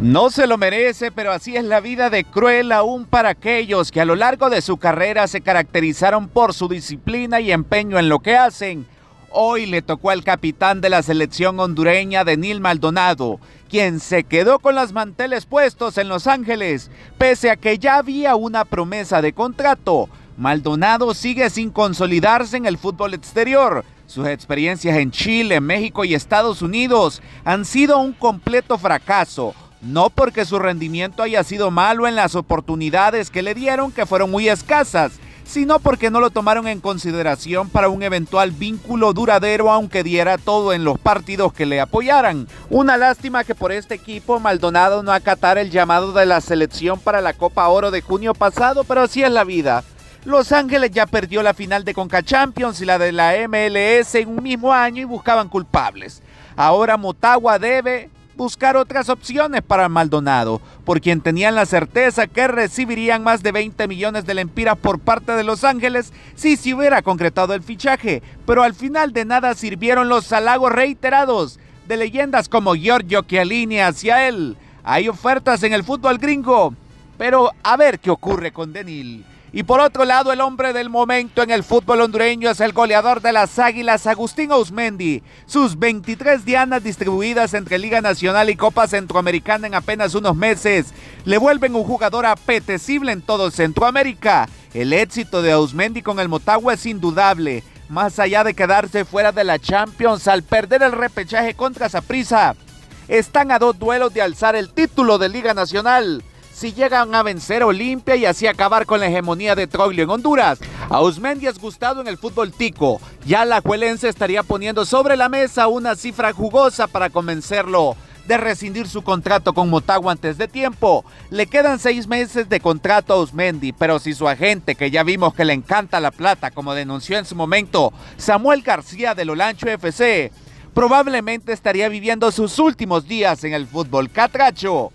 No se lo merece, pero así es la vida de Cruel aún para aquellos que a lo largo de su carrera se caracterizaron por su disciplina y empeño en lo que hacen. Hoy le tocó al capitán de la selección hondureña, Denil Maldonado, quien se quedó con las manteles puestos en Los Ángeles, pese a que ya había una promesa de contrato. Maldonado sigue sin consolidarse en el fútbol exterior, sus experiencias en Chile, México y Estados Unidos han sido un completo fracaso no porque su rendimiento haya sido malo en las oportunidades que le dieron, que fueron muy escasas, sino porque no lo tomaron en consideración para un eventual vínculo duradero aunque diera todo en los partidos que le apoyaran. Una lástima que por este equipo Maldonado no acatara el llamado de la selección para la Copa Oro de junio pasado, pero así es la vida. Los Ángeles ya perdió la final de Conca Champions y la de la MLS en un mismo año y buscaban culpables. Ahora Motagua debe buscar otras opciones para Maldonado, por quien tenían la certeza que recibirían más de 20 millones de lempiras por parte de Los Ángeles si se hubiera concretado el fichaje, pero al final de nada sirvieron los halagos reiterados de leyendas como Giorgio alinea hacia él. Hay ofertas en el fútbol gringo, pero a ver qué ocurre con Denil. Y por otro lado, el hombre del momento en el fútbol hondureño es el goleador de las Águilas, Agustín Ausmendi. Sus 23 dianas distribuidas entre Liga Nacional y Copa Centroamericana en apenas unos meses le vuelven un jugador apetecible en todo Centroamérica. El éxito de Ausmendi con el Motagua es indudable. Más allá de quedarse fuera de la Champions al perder el repechaje contra Saprissa, están a dos duelos de alzar el título de Liga Nacional si llegan a vencer Olimpia y así acabar con la hegemonía de Troglio en Honduras. A Usmendi es gustado en el fútbol tico. Ya la Juelense estaría poniendo sobre la mesa una cifra jugosa para convencerlo de rescindir su contrato con Motagua antes de tiempo. Le quedan seis meses de contrato a Usmendi, pero si su agente, que ya vimos que le encanta la plata, como denunció en su momento Samuel García del Olancho FC, probablemente estaría viviendo sus últimos días en el fútbol catracho.